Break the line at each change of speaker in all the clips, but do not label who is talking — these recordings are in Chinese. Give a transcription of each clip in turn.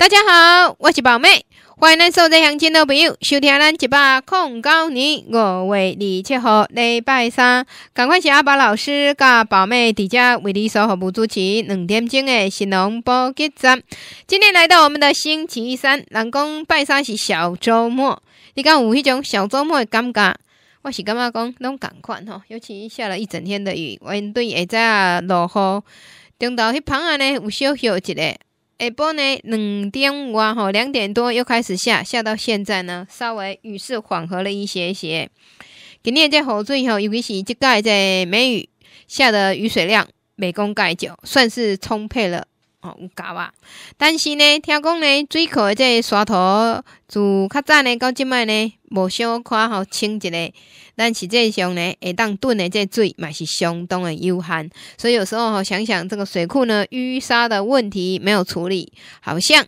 大家好，我是宝妹，欢迎来所在相亲的朋友收听咱一把控高你，我为你七号礼拜三，赶快请阿宝老师甲宝妹伫遮为你所服务主持两点钟的新农保》。吉站。今天来到我们的星期三，人讲拜三是小周末，你敢有迄种小周末的感觉，我是感觉讲拢赶快吼，尤其下了一整天的雨，云对下只落雨，中昼迄旁安尼有小雨一下。下本呢两点哇，吼，两点多又开始下，下到现在呢，稍微雨势缓和了一些些。今日在雨水吼，尤其是即个在梅雨下的雨水量美讲盖久，算是充沛了哦，够啊。但是呢，听讲呢，水库的这沙土就较早呢到即摆呢，无小可好清一下。但实际上呢，下当炖的这水嘛是相当的有限，所以有时候想想这个水库呢淤沙的问题没有处理，好像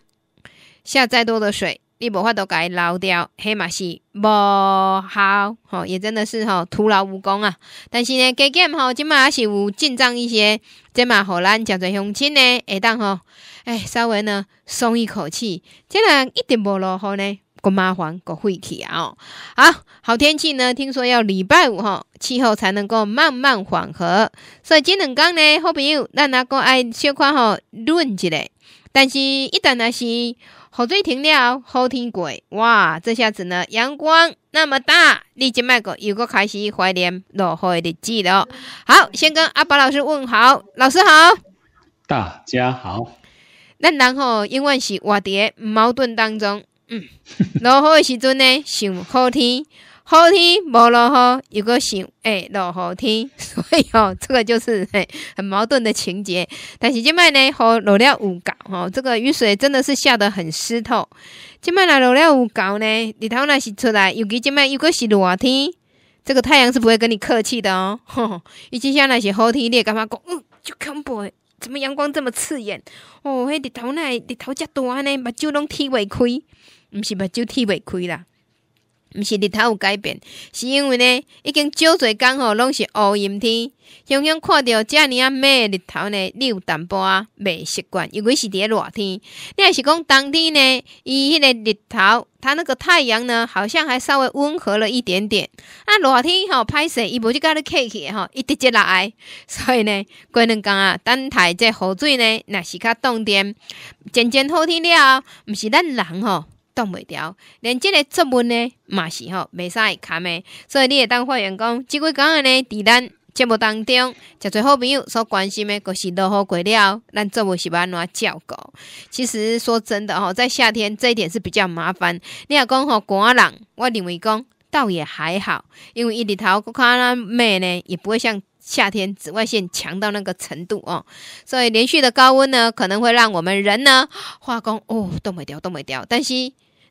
下再多的水，你无法都改捞掉，嘿嘛是不好，吼，也真的是吼徒劳无功啊。但是呢，加减吼，今嘛是有进账一些，这嘛，荷咱诚侪乡亲呢，会当吼，哎，稍微呢松一口气，这样一直无落后呢。个麻烦个废气啊！好好天气呢，听说要礼拜五哈，气候才能够慢慢缓和。所以今两天呢，好朋友，咱阿哥爱小看吼，润一下。但是，一旦那是雨水停了，好天过哇！这下子呢，阳光那么大，立即卖个又个开始怀念落雨的日子哦。好，先跟阿宝老师问好，老师好，
大家好。
那然后，因为是话题矛盾当中。嗯，落雨的时阵呢，想好天，好天无落雨，又搁想哎落雨天，所以吼，这个就是嘿很矛盾的情节。但是今麦呢，雨落了有搞吼，这个雨水真的是下得很湿透。今麦来落了有搞呢，日头那是出来，尤其今麦又搁是热天，这个太阳是不会跟你客气的哦。伊 即下那是好天，你会干嘛讲？嗯，就恐怖，怎么阳光这么刺眼？哦，迄日头那日头遮大安尼，目睭拢睁袂开。毋是目睭睁袂开啦，毋是日头有改变，是因为呢，已经少侪天吼拢是乌阴天，样样看到遮尔啊，没日头呢，你有淡薄仔袂习惯。尤其是第热天，你要是讲冬天呢，伊迄个日头，它那个太阳呢，好像还稍微温和了一点点啊。热天吼，歹势，伊无就个你客气吼，伊直接来，所以呢，过两天啊，等待这雨水呢，若是较冻点，渐渐好天了，毋是咱人吼。挡袂牢，连即个作文呢，嘛是吼袂使看的。所以你会当发言讲，即工讲呢伫咱节目当中，诚侪好朋友所关心的，我是落雨过了，咱做文是要安怎照顾。其实说真的吼，在夏天这一点是比较麻烦。你若讲吼，寒人，我认为讲倒也还好，因为伊日头，我较咱妹呢，也不会像。夏天紫外线强到那个程度哦，所以连续的高温呢，可能会让我们人呢化工哦冻没掉冻没掉。但是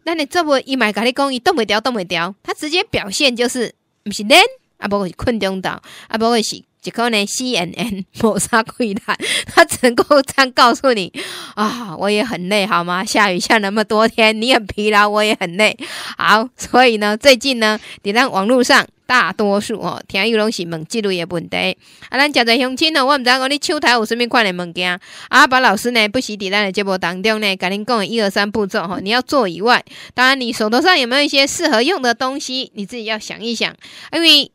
那你这么一买咖喱工，你冻没掉冻没掉？它直接表现就是不是冷，啊，不会是困中岛啊，不会是一个呢 CNN 抹杀溃蛋。它 只够这样告诉你啊，我也很累好吗？下雨下那么多天，你很疲劳，我也很累。好，所以呢，最近呢，你让网络上。大多数哦，听又拢是问这类的问题。啊，咱正在相亲哦，我毋知讲你手头有啥物款嘅物件啊。把老师呢，不时伫咱嘅节目当中呢，甲恁讲有一二三步骤哈。你要做以外，当然你手头上有没有一些适合用的东西，你自己要想一想。因为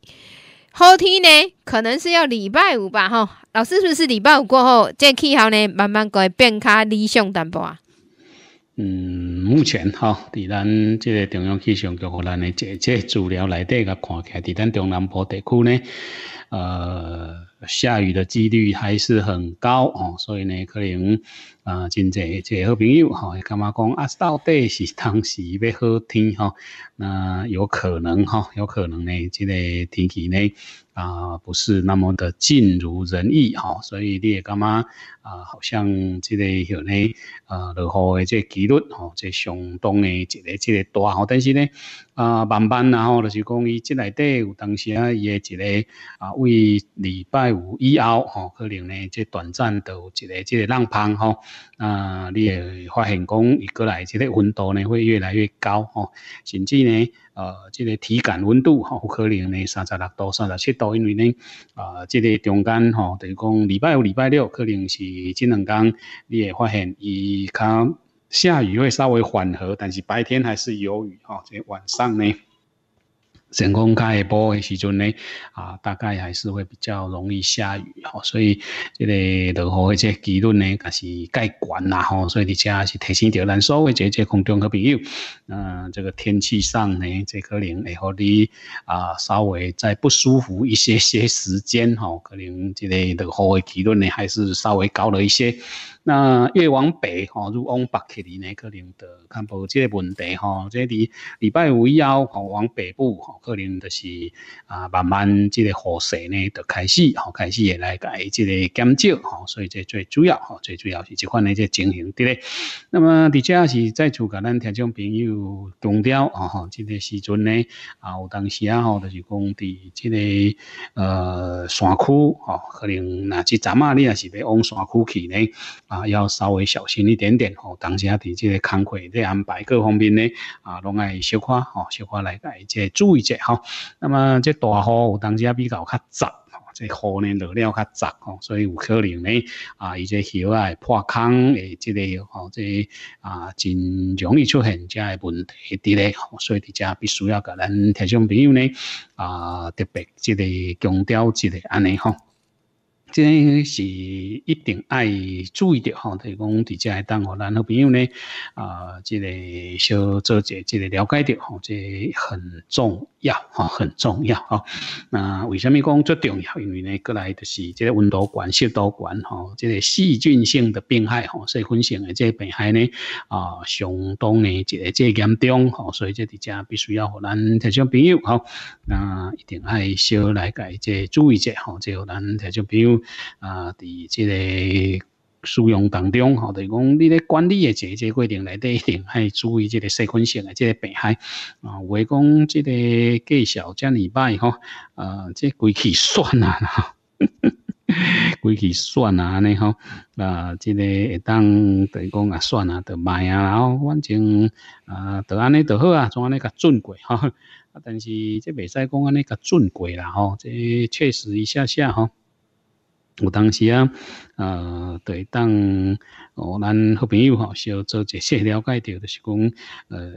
后天呢，可能是要礼拜五吧？哈，老师是不是礼拜五过后，这气候呢，慢慢改变，较理想淡薄啊？
嗯，目前哈，伫咱即个中央气象局，咱的这这资料内底个看起来，伫咱中南部地区呢，呃，下雨的几率还是很高哦，所以呢，可能啊，真侪个好朋友哈，干嘛讲啊，到底是当时要好天哈？那有可能哈，有可能呢，即个天气呢，啊，不是那么的尽如人意哈，所以你干嘛？啊，好像这个有呢，啊，落雨的这个几率吼，这相当的这个这个大吼。但是呢，啊，慢慢然后就是讲，伊这里底有当时啊，伊的这个啊，为礼拜五以后吼，可能呢，这短暂的有一个这个浪棚吼，啊，你也发现讲，伊过来这个温度呢会越来越高吼，甚至呢，呃，这个体感温度吼，可能呢三十六度、三十七度，因为呢，啊，这个中间吼，等于讲礼拜五、礼拜六可能是。呢两日，你會发现伊佢下雨会稍微缓和，但是白天还是有雨哦。这晚上呢？成功开播的时阵呢，啊，大概还是会比较容易下雨吼，所以这个落雨的这几率呢，还是盖悬啦吼，所以而且是提醒着咱所有这这空中的朋友，嗯，这个天气上呢，这可能会和你啊稍微再不舒服一些些时间吼，可能这个落雨的几率呢，还是稍微高了一些。那越往北吼，如往北区呢，可能的看不这问题吼。这哩礼拜五以后吼往北部吼，可能的是啊慢慢这个好事呢，就开始吼，开始来改这个减少吼。所以这最主要吼，最主要是一款的这情形，对不那么底也是在厝个咱听众朋友强调吼，这个时阵呢啊，有当时啊吼，就是讲伫这个呃山区吼，可能那即阵啊你也是在往山区去呢啊。啊，要稍微小心一点点，吼，当下伫即个康会咧安排各方面咧，啊，拢爱小看，吼，小看来来即注意一下，吼。那么即大雨有当下比较较杂，即雨呢落了较杂，吼，所以有可能呢，啊，一些桥啊破坑，诶，即个吼，即啊，真容易出现遮个问题，伫咧，吼。所以伫遮必须要甲咱听众朋友呢，啊，特别即个强调即个安尼，吼。这是一定爱注意着吼，就是讲在这家当和咱好朋友呢，啊，这个小做一下这个了解着吼，这很重要吼，很重要吼。那为什么讲最重要？因为呢，过来就是这个温度管、湿度管吼，这个细菌性的病害吼，细菌性的这个病害呢，啊，相当的这个这严重吼，所以伫遮必须要和咱退休朋友吼，那一定爱小来改这注意一下即个咱退休朋友。啊！伫即个使用当中吼，等是讲你咧管理嘅这这过程内底一定爱注意即个细菌性诶即个病害啊，有诶讲即个计小遮你卖吼，呃，即归去算啦，归 去算啊，安尼吼，啊，即个会当等于讲啊算啊，就卖啊，然后反正啊，就安尼就好啊，从安尼较正规吼。啊，但是这未使讲安尼较准规啦吼，这确实一下下吼。有当时啊，呃，对当，互咱好朋友吼，小做一些了解着，就是讲，呃，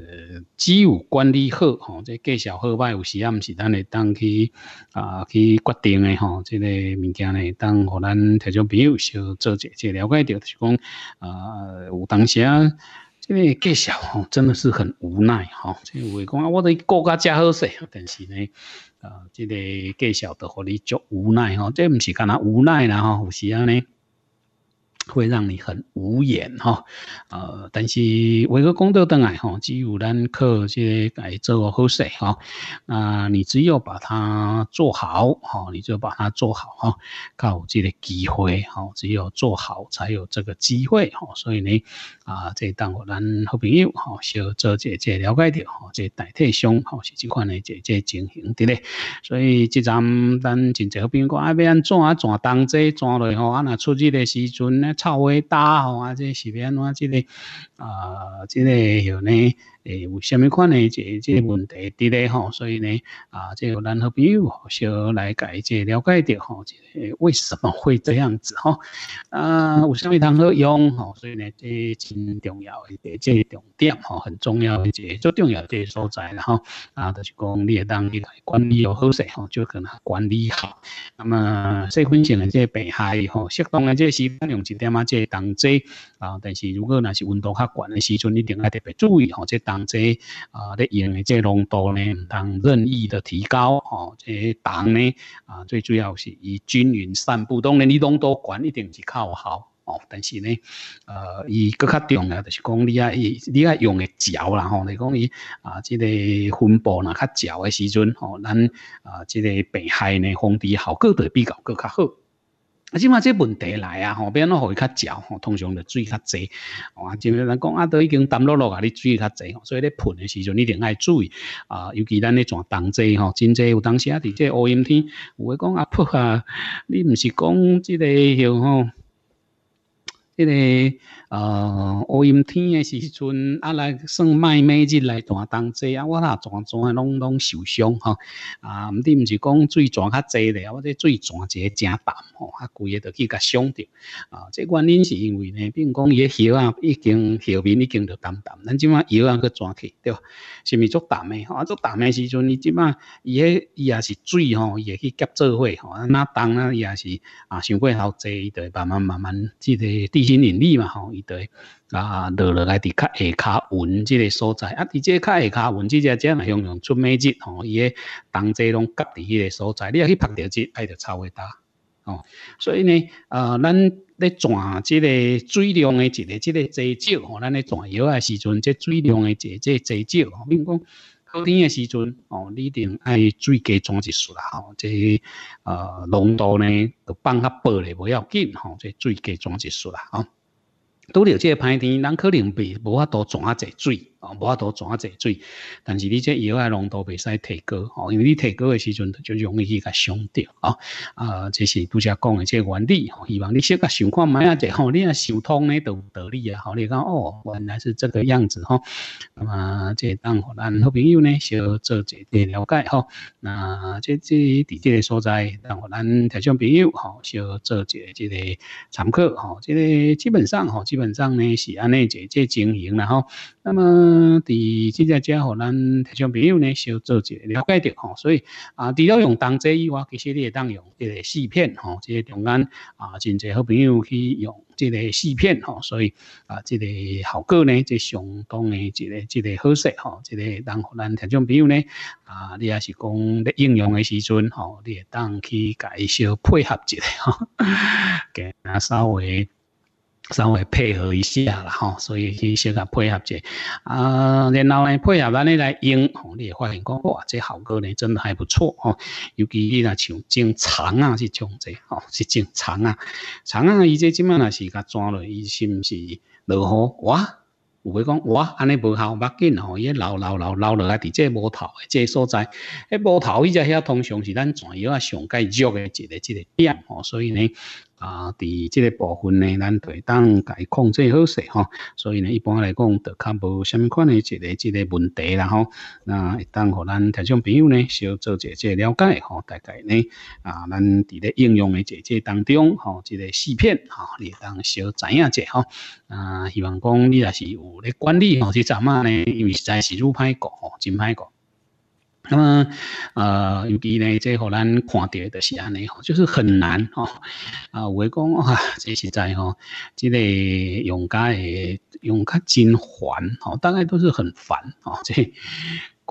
只有管理好，吼，这介绍好歹有时啊，毋是咱会当去啊去决定诶吼，这个物件呢，当互咱听众朋友小做一些了解着，就是讲，啊，有当时啊。因为介绍吼，真的是很无奈吼。即为讲啊，我得各家加好势，但是呢，啊，即个介绍都互你足无奈吼。即毋是干那无奈啦吼，有时啊呢。会让你很无言哈，呃，但是为个工作等来吼，只有咱靠些来做好势哈。那你只有把它做好哈，你就把它做好哈，靠这个机会哈，只有做好才有这个机会哈。所以呢，啊，即当我咱好朋友哈，小做姐姐了解着哈，即大体上吼是即款的，姐姐进行的咧。所以即阵咱真侪好朋友爱要安怎转当这转来吼，啊，那出去的时阵呢？草鞋大吼啊，即系是变啊，即个啊，即个有呢。诶，有虾米款诶，即即问题伫咧吼，所以咧，啊，即有咱好朋友互相来解即了解着吼，即、哦、为什么会这样子吼、啊，有虾米通好用吼、所以咧，即真重要诶，即即重点吼、很重要诶，即最重要即所在啦吼。啊，就是讲你会当你来管理又好势吼、哦，就可能管理好。那么细分性诶，即个病害吼，适当诶，即时间用一点啊，即个同济啊，但是如果若是温度较悬诶时阵，一定要特别注意吼，即、哦。当这啊，你用的这浓度呢，唔当任意的提高哦。这糖呢，啊，最主要是以均匀散布。当然，你浓度管一定是靠好哦。但是呢，呃，伊搁较重要就是讲，你啊，你爱用的杓啦吼，来讲伊啊，这个分布呢较杓的时阵吼，咱啊，这个病害呢防治效果会比较搁较好。啊，即嘛即问题来啊，吼，比如讲，互伊较少，潮，通常的水较侪，啊，这边人讲啊，都已经淡落落啊，你水较侪，所以咧盆诶时阵，你一定爱注意啊，尤其咱咧全冬侪，吼，真侪有当时啊，伫这乌阴天，有诶讲啊，噗啊，你毋是讲即个，吼。一个呃乌阴天诶时阵，啊来上卖每日来船东济啊，我那全船拢拢受伤吼，啊毋对毋是讲水船较济咧，啊我这水船一个正淡吼，啊规个得去甲伤着。啊，这原因是因为呢，比如讲伊诶箬啊，已经箬面已经着淡淡，咱即马箬啊去转去，对毋是足作诶？吼、啊足淡诶时阵，伊即马伊迄伊也是水吼，伊、会去夹做伙吼，那啊伊也是啊，伤过头济，就慢慢慢慢即个。吸引力嘛，吼，伊会啊，落落来伫较下骹云即个所在啊，伫即个较下骹云即只只嘛，用用出美日吼？伊个同齐拢伫迄个所在，你若去拍着只，爱着差袂大，吼。所以呢，呃，咱咧转即个水量的即个即个济少，吼，咱咧转窑啊时阵，即水量的即即济少，吼，比如讲。高天的时阵，哦，你定爱最佳装一术啦，吼，即系呃浓度呢，就放较薄咧，不要紧，吼，即最佳装一术啦，啊。到着这个歹天，咱可能被无法度转一下水，哦，无法度转一水。但是你这药的浓度未使提高，哦，因为你提高的时阵就容易去甲伤掉，哦，啊，这是拄家讲的这个原理。希望你先甲想看买啊者，吼，你也想通呢，都有道理啊。好，你看哦，原来是这个样子哈。那么这当我好朋友呢，小做一些了解哈。那这这些地这所在，当我咱听众朋友哈，小做一些这个参考。哈，这个基本上哈，基。基本上呢是安尼一即经营啦吼，那么第即只只，互咱听众朋友呢，小做一个了解着吼。所以啊，除了用当这以外，其实你也当用一个四片吼，即个中间啊，真济好朋友去用即个四片吼，所以啊，即个效果呢，即相当的即个即个好势吼，即个当互咱听众朋友呢啊，你也是讲咧应用的时阵吼，你也当去介少配合一下吼，给咱稍微。稍微配合一下啦，吼，所以去配合者，啊，然后呢配合咱咧来用，吼，你会发现讲，哇，这效果呢真的还不错，吼，尤其你来像正啊，这种者，吼，是种常啊，长啊，伊这即满那是佮抓落，伊是唔是落雨哇？有佮讲哇，安尼无效，勿紧吼，伊留留留落来，伫这无头的这所在，诶，无头伊只遐通常是咱全要啊上盖足的一个一个点，吼，所以呢。啊！伫啲个部分呢，咱会当佢控制好细，哈，所以呢，一般来讲就较无冇咩款嘅一个，一个问题啦，嗬。那当互咱听众朋友呢，小做一啲了解，嗬，大概呢，啊，咱伫咧应用嘅一啲当中，嗬，一个试片，哈，你当小知影者吼。啊，希望讲你也是有咧管理，嗬，呢阵啊，因为实在是入歹开吼，真歹开那么，呃，尤其呢，这互咱看到的是安尼，就是很难哦。啊，我讲啊，这实在哦，这类用家的用家真烦哦，大概都是很烦哦，这。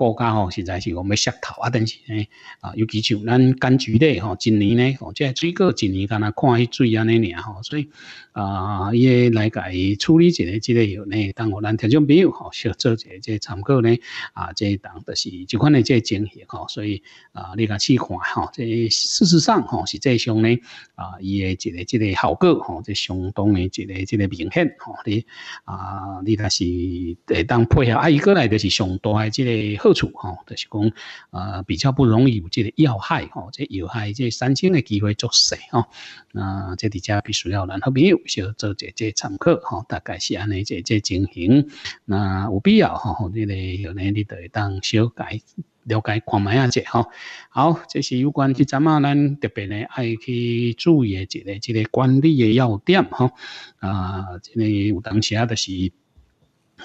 国家吼，实在是我们石头啊，但是呢，啊，尤其像咱柑橘类吼，今年呢，吼，即水果今年干呐看迄水安尼尔吼，所以啊，伊个来解处理一个之类有呢，当我咱听众朋友吼，想做一个即参考呢，啊，即当就是即款的即情形吼，所以啊，你来试看吼，即事实上吼，实际上呢，啊，伊个一个即个效果吼，即相当的一个即个明显吼，你啊，你那是会当配合阿姨过来，就是上大的之类。处哈，就是讲呃比较不容易有这个要害哈，这有害这三星的机会作死哈，呃这底下必须要然后朋友小做这这参考哈，大概是安尼这这情形，那有必要哈，你嘞有嘞你可以当小改。了解看麦下只哈，好，这是有关这阵啊，咱特别嘞爱去注意的一个一个管理的要点哈，啊，这个有当时啊，就是。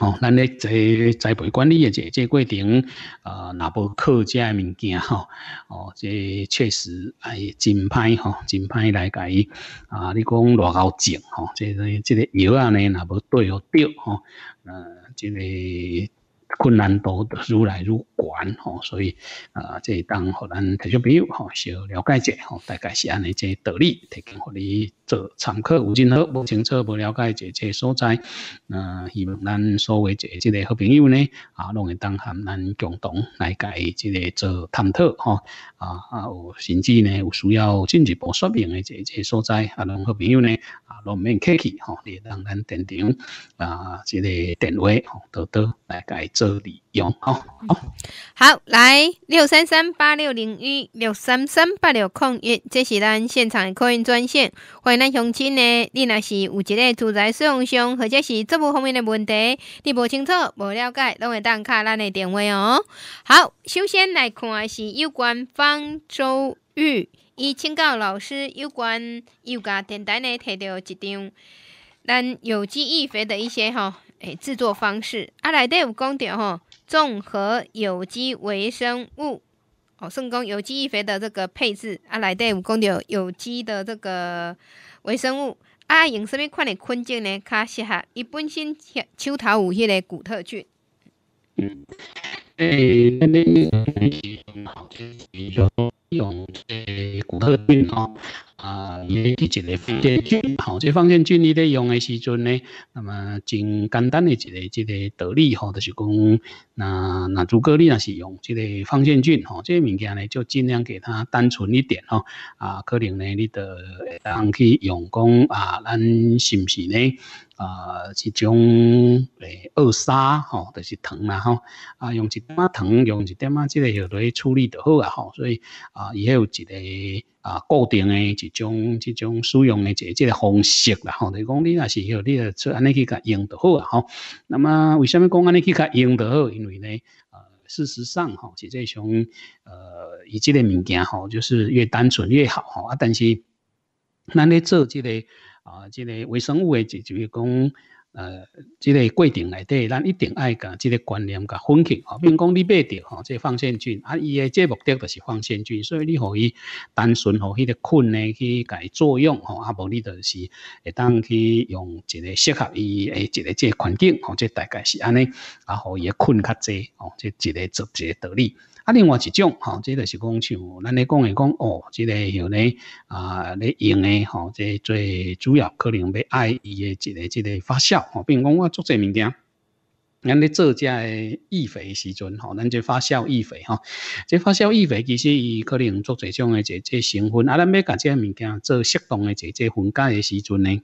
哦，咱咧这栽培管理诶这这过程，呃，若无遮诶物件吼，哦，这确实哎真歹吼，真歹来甲伊，啊，你讲偌好种吼，即个即个药啊呢，若无对好着吼，呃，即个。困难都如来如管吼，所以啊，这当互咱退休朋友吼，小了解者吼，大概是安尼这道理提供互你做参考，有真好，不清楚、不了解者这所在，那希望咱所谓这一个好朋友呢，啊，拢会当含咱共同来解这个做探讨吼，啊，啊，有甚至呢有需要进一步说明的这这所在，啊，拢好朋友呢。拢免客气哈，你让咱店长啊，这个电话多多来改做利用哈。
好，来六三三八六零一六三三八六空一，这是咱现场的客运专线，欢迎咱乡亲呢。你若是有这个住宅使用上或者是租屋方面的问题，你不清楚不了解，都会当敲咱的电话哦。好，首先来看的是有关方舟玉。伊请教老师有关幼教电台呢，摕到一张咱有机育肥的一些吼诶制作方式。啊，内底有讲着吼，综合有机微生物哦，算讲有机育肥的这个配置。啊，内底有讲着有机的这个微生物，啊用啥物款的困境呢较适合？伊本身手头有迄个古特菌。
诶，那那你，时阵吼，就用诶骨特菌吼啊，一个放线菌。好，这放线菌你咧用的时阵呢，那么真简单的一个一个道理吼，就是讲，那那猪哥你那是用这个放线菌吼，这物件呢就尽量给它单纯一点吼啊，可能呢你得当去用讲啊，咱是不是呢？啊，一种诶，二杀吼，就是糖啦吼，啊，用一点仔糖，用一点仔即个药水处理就好啊吼，所以啊，伊、以有一个啊，固定诶一种，即种使用诶一个即个方式啦吼，就讲你若是药，你出安尼去甲用就好啊吼。那么为什么讲安尼去甲用著好？因为呢，呃，事实上吼，实际上，呃，伊即个物件吼，就是越单纯越好吼，啊，但是，咱咧做这个。啊，即个微生物诶，就就是讲，呃，即个过程内底，咱一定爱甲即个观念甲分清，吼，如讲你买着吼，即个放线菌，啊，伊诶即个目的就是放线菌，所以你互伊单纯互迄个菌呢去甲伊作用，吼，啊，无你就是会当去用一个适合伊诶一个即个环境，吼，即大概是安尼，啊，互伊诶菌较侪，吼，即一个做即个道理。啊，另外一种，吼，这个是讲像咱咧讲诶讲，哦，这个像咧啊，咧用诶吼，这最主要可能要爱伊诶，一个一个发酵，吼，比如讲我做这物件，咱咧做遮诶易肥诶时阵，吼，咱就发酵易肥，吼，即发酵易肥其实伊可能做侪种诶，即即成分，啊，咱要甲这物件做适当诶，即即分解诶时阵呢。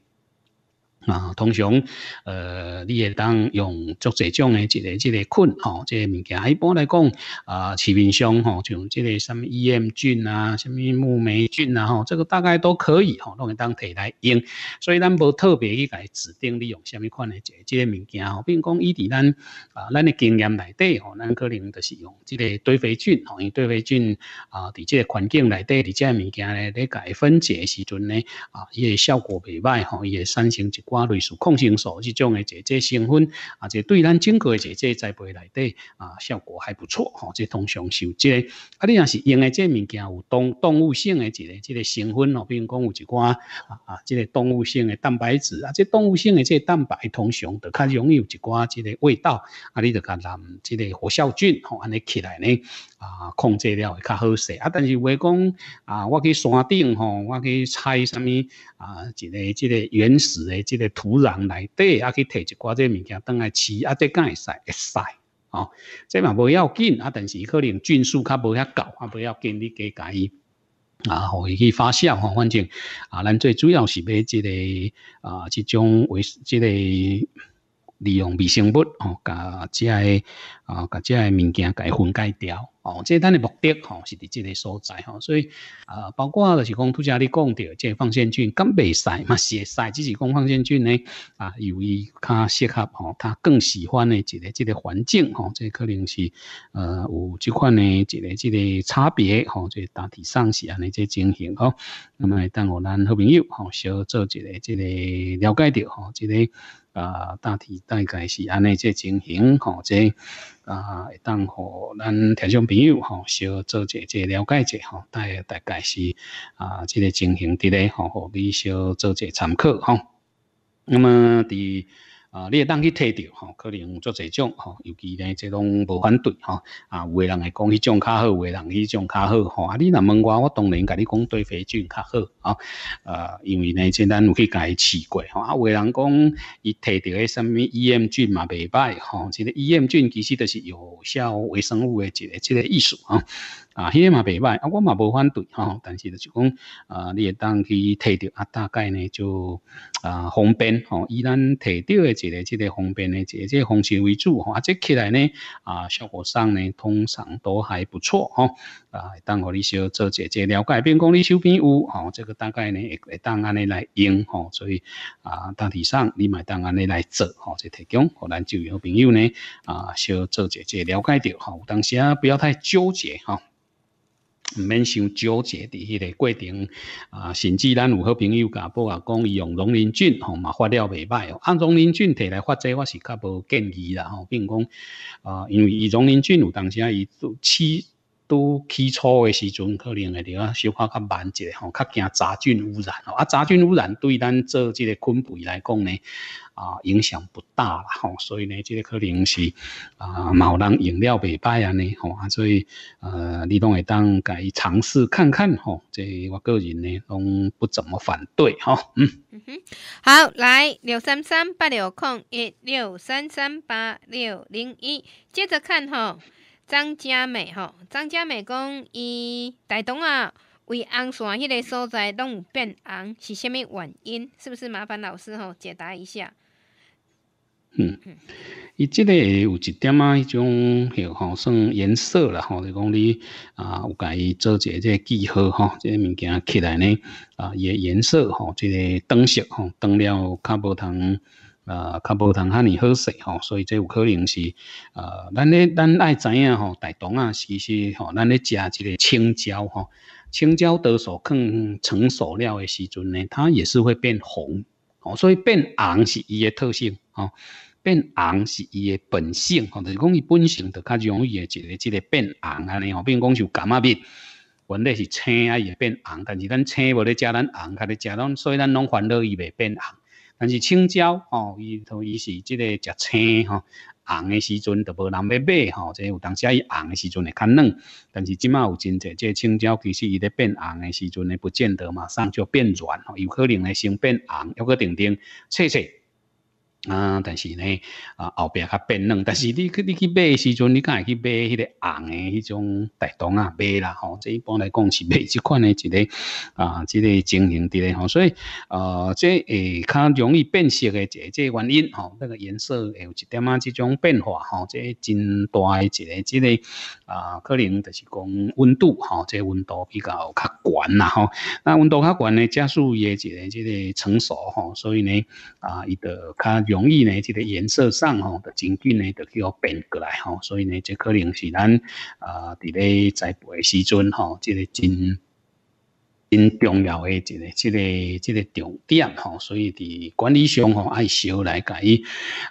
啊，通常，呃，你会当用足侪种诶，即个即个菌吼，即个物件，一般来讲啊，市面上吼，像即个什么 EM 菌啊，什么木霉菌啊，吼，这个大概都可以吼，都可以当摕来用。所以咱无特别去指定你用什么款诶，即个物件吼，并讲伊伫咱啊，咱诶经验内底吼，咱可能就是用即个堆肥菌吼，因为堆肥菌啊，伫即个环境内底，伫即个物件咧，咧解分解时阵咧啊，伊诶效果未歹吼，伊会产生一。寡类似抗生素，这种诶，一即成分啊，即对咱整个诶，即即栽培内底啊，效果还不错吼。即通常受即，啊，你若是用诶即物件，有动动物性诶，即个即个成分吼，比如讲有一寡啊啊，即个动物性诶蛋白质啊，即动物性诶即蛋白通常都较拥有一寡即个味道啊，你著较染即个活酵菌吼安尼起来呢。啊，控制了会较好些啊。但是话讲啊，我去山顶吼，我去采什物啊？一个、一个原始的、一个土壤内底，啊，去摕一挂这物件当来饲啊，这敢会使？会使哦，这嘛不要紧啊。但是可能菌数较无遐够啊，不要紧，你加解，啊，可以发酵吼。反正啊，咱最主要是要这个啊，这种微，这个。利用微生物哦，把这啊把这物件给分解掉哦，咱的目的哦，是伫这个所在所以啊，包括就是讲，拄则你讲到这放线菌跟霉赛嘛、会使，只是讲放线菌呢啊，由于较适合它更喜欢的一个这个环境哦，这可能是呃有即款呢一个这个差别哦，大体上是安尼这情形那么，当我咱好朋友小做一个这个了解到哦，这个。啊，大体大概是安尼，个情形吼，即啊会当和咱听众朋友吼，小做一个了解一下吼，大大概是啊，即个情形伫咧吼，互你小做一参考吼。那么第。啊，你会当去摕着吼，可能做侪种吼，尤其呢这拢无反对吼，啊，有诶人会讲迄种较好，有诶人迄种较好吼，啊，你若问我，我当然甲你讲对肥菌较好啊，呃，因为呢，即咱有去甲伊饲过吼，啊，有诶人讲伊摕着个什么 EM 菌嘛袂歹吼，即个 EM 菌其实都是有效微生物诶一个，即个意思啊。啊，迄个嘛袂歹，啊我嘛无反对吼，但是就是讲，啊你会当去摕着啊大概呢就啊方便吼，以咱摕着诶一个即个方便诶一个姐个方式为主吼，啊即起来呢啊效果上呢通常都还不错吼，啊当互你小做者者了解，变讲你手边有吼，这个大概呢会会当安尼来用吼，所以啊大体上你买当安尼来做吼，就提供，互咱就业朋友呢啊小做者者了解着吼，当时啊不要太纠结哈。毋免想纠结伫迄个过程啊，甚至咱有好朋友甲报啊，讲伊用龙鳞菌吼嘛，发了袂歹哦。按龙鳞菌摕来发剂，我是较无建议啦吼，并讲啊，因为伊龙鳞菌有当时啊，伊都起。都起初的时阵，可能会了小看较慢些吼，较惊杂菌污染哦。啊，杂菌污染对咱做这个菌肥来讲呢，啊，影响不大啦吼。所以呢，这个可能是啊，某人饮料未歹啊呢吼。所以呃，你拢会当去尝试看看吼。这我个人呢，拢不怎么反对哈。嗯
哼，好，来六三三八六空一六三三八六零一，接着看吼。张佳美吼，张佳美讲伊台东啊，为红线迄个所在拢有变红是虾米原因？是不是麻烦老师吼解答一下？
嗯，伊即个有一点啊，迄种吼算颜色啦吼，就讲你啊有甲伊做些这记号吼，这个物件起来呢啊，也颜色吼，即个灯色吼，灯了较无通。啊，较无通遐尼好势吼，所以这有可能是呃，咱咧咱爱知影吼，大同啊，其实吼，咱咧食这个青椒吼，青椒到数更成熟了的时阵呢，它也是会变红哦，所以变红是伊的特性哦，变红是伊的本性吼，就是讲伊本性就较容易的一个即个变红安尼吼，如讲就感冒病，原来是青啊伊会变红，但是咱青无咧食，咱红较咧食，所以咱拢烦恼伊袂变红。但是青椒，吼，伊伊是即个食青吼，红的时阵都无人要买，吼，即有当时啊，伊红的时阵会较嫩。但是即卖有真侪即青椒其实伊咧变红的时阵咧，不见得马上就变软，吼，有可能咧先变红，要阁定定切切。啊，但是呢，啊，后壁较变冷。但是你去你去买时阵，你敢会去买迄个红诶迄种大冬啊？买啦，吼，这一般来讲是买即款诶一个啊，即个情形啲咧，吼。所以，呃，即会较容易变色诶，一个原因，吼，那个颜色会有一点啊，即种变化，吼，即真大诶一个，即个啊，可能就是讲温度，吼，即温度比较较悬啦，吼。那温度较悬呢，加速一个即个成熟，吼。所以呢，啊，伊就较。容易呢，这个颜色上吼，就真菌呢，就叫变过来吼，所以呢，这可能是咱啊，伫咧栽培时阵吼，这个真。重要嘅一个、一个、一个重点吼，所以伫管理上吼，爱少来改，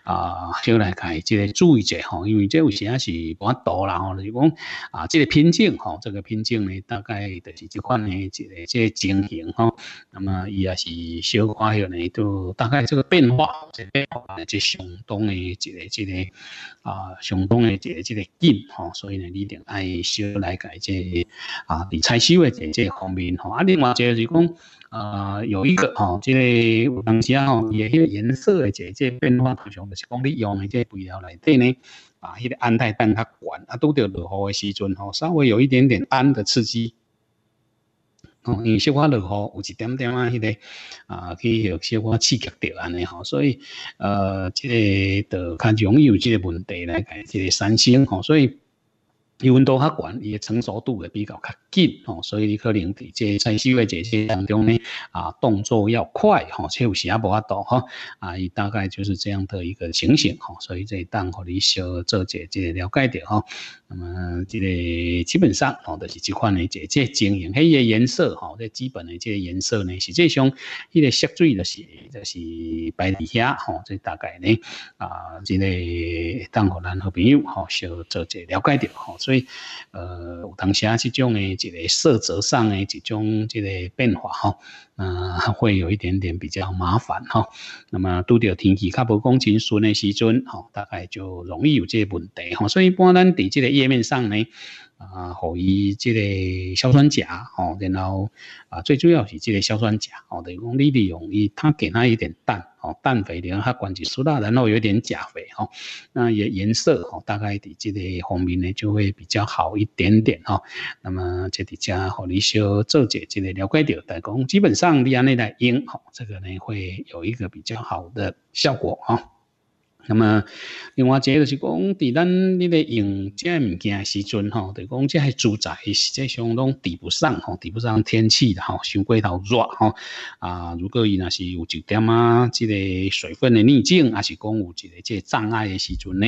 啊，少来改，这个注意一下吼，因为这有时啊是蛮多啦吼，就是讲啊，这个品种吼，这个品种呢，大概就是一款呢，一个、一个情形吼，那么伊也是小看许呢，都大概这个变化，变化，这上东嘅一个、一个啊，相当嘅一个、一个紧吼，所以呢，你一定要少来改这啊，你采收嘅这方面吼，啊另外就是讲，呃，有一个哦，即个有当时啊吼，也个颜色的渐渐变化，上就是讲利用这肥料来对呢，啊，迄个氨态氮较悬，啊，拄着落雨的时阵吼，稍微有一点点氨的刺激，哦，为些花落雨有一点点啊，迄个啊，去有些花刺激到安尼吼，所以呃，即个就较容易有即个问题来改，即个散青吼，所以。伊温度较悬，伊嘅成熟度会比较较紧吼，所以你可能伫这细小嘅这些当中呢，啊，动作要快吼，且有时也无阿多哈，啊，伊大概就是这样的一个情形吼，所以在当互你小做些即了解啲哈。那么即个基本上吼，就是即款嘅即些经营，嘿嘅颜色哈，这基本嘅即颜色呢，实际上，伊个色水就是就是白底黑吼，这大概呢啊，即个当互咱好朋友吼，小做些了解啲吼，所以。所以，呃，当下这种的，一个色泽上呢，一种这个变化哈，呃，会有一点点比较麻烦哈。那么，拄着天气较不公晴顺的时阵吼，大概就容易有这个问题哈。所以，一般咱在这个页面上呢。啊，给伊即个硝酸钾哦，然后啊，最主要是即个硝酸钾哦，等于讲你利用伊，它给它一点氮哦，氮肥，然后它管起疏大，然后有点钾肥哦，那颜颜色哦，大概底即个红面呢就会比较好一点点哦。那么这底加和你少做解即个了解掉，但讲基本上你安尼来用哦，这个呢会有一个比较好的效果哦那么，另外一个就是讲，伫咱呢个用这物件时阵吼，就讲这系住宅，实际上拢抵不上吼，抵不上天气的吼，伤过头热吼。啊，如果伊若是有一点啊，即个水分的逆境，还是讲有一个即障碍的时阵呢，